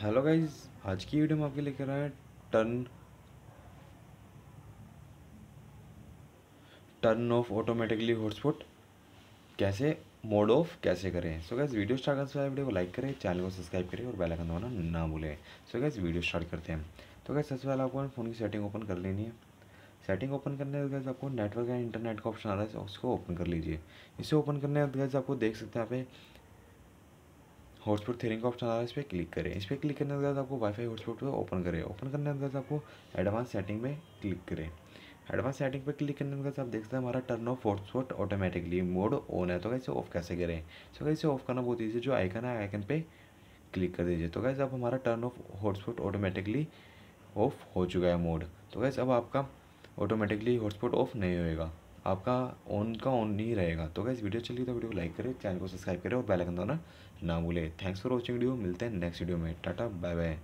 hello guys आज की video में आपके लेकर है turn turn off automatically hotspot कैसे मोड ऑफ कैसे करें सो so वीडियो स्टार्ट करने से वीडियो को लाइक करें चैनल को सब्सक्राइब करें और बेल आइकन दबाना ना भूलें सो so वीडियो स्टार्ट करते हैं तो गैस सबसे पहले आपको फ़ोन की सेटिंग ओपन कर लेनी है सेटिंग ओपन करने के बाद आपको नेटवर्क या इंटरनेट का ऑप्शन आ रहा है उसको ओपन कर लीजिए इसे ओपन करने के बाद आपको देख सकते हैं यहाँ पे हॉटस्पॉट थेरिंग का ऑप्शन आ रहा है इस पर क्लिक करें इस पर क्लिक करने के बाद आपको वाईफाई हॉटस्पॉट पर ओपन करें ओपन करने के बाद आपको एडवांस सेटिंग में क्लिक करें एडवांस सेटिंग पर क्लिक करने के बाद आप देखते हैं हमारा turn off hotspot automatically mode on है तो कैसे ऑफ कैसे करें सो कैसे ऑफ करना बहुत ईजी जो आइकन है आइकन पर क्लिक कर दीजिए तो कैसे अब हमारा turn off hotspot automatically off हो चुका है मोड तो कैसे अब आपका ऑटोमेटिकली हॉटस्पॉट ऑफ नहीं होएगा आपका ऑन का ऑन ही रहेगा तो गैस वीडियो चलिए तो वीडियो को लाइक करें चैनल को सब्सक्राइब करें और बेल आइकन दबाना ना भूलें थैंक्स फॉर वॉचिंग वीडियो मिलते हैं नेक्स्ट वीडियो में टाटा बाय बाय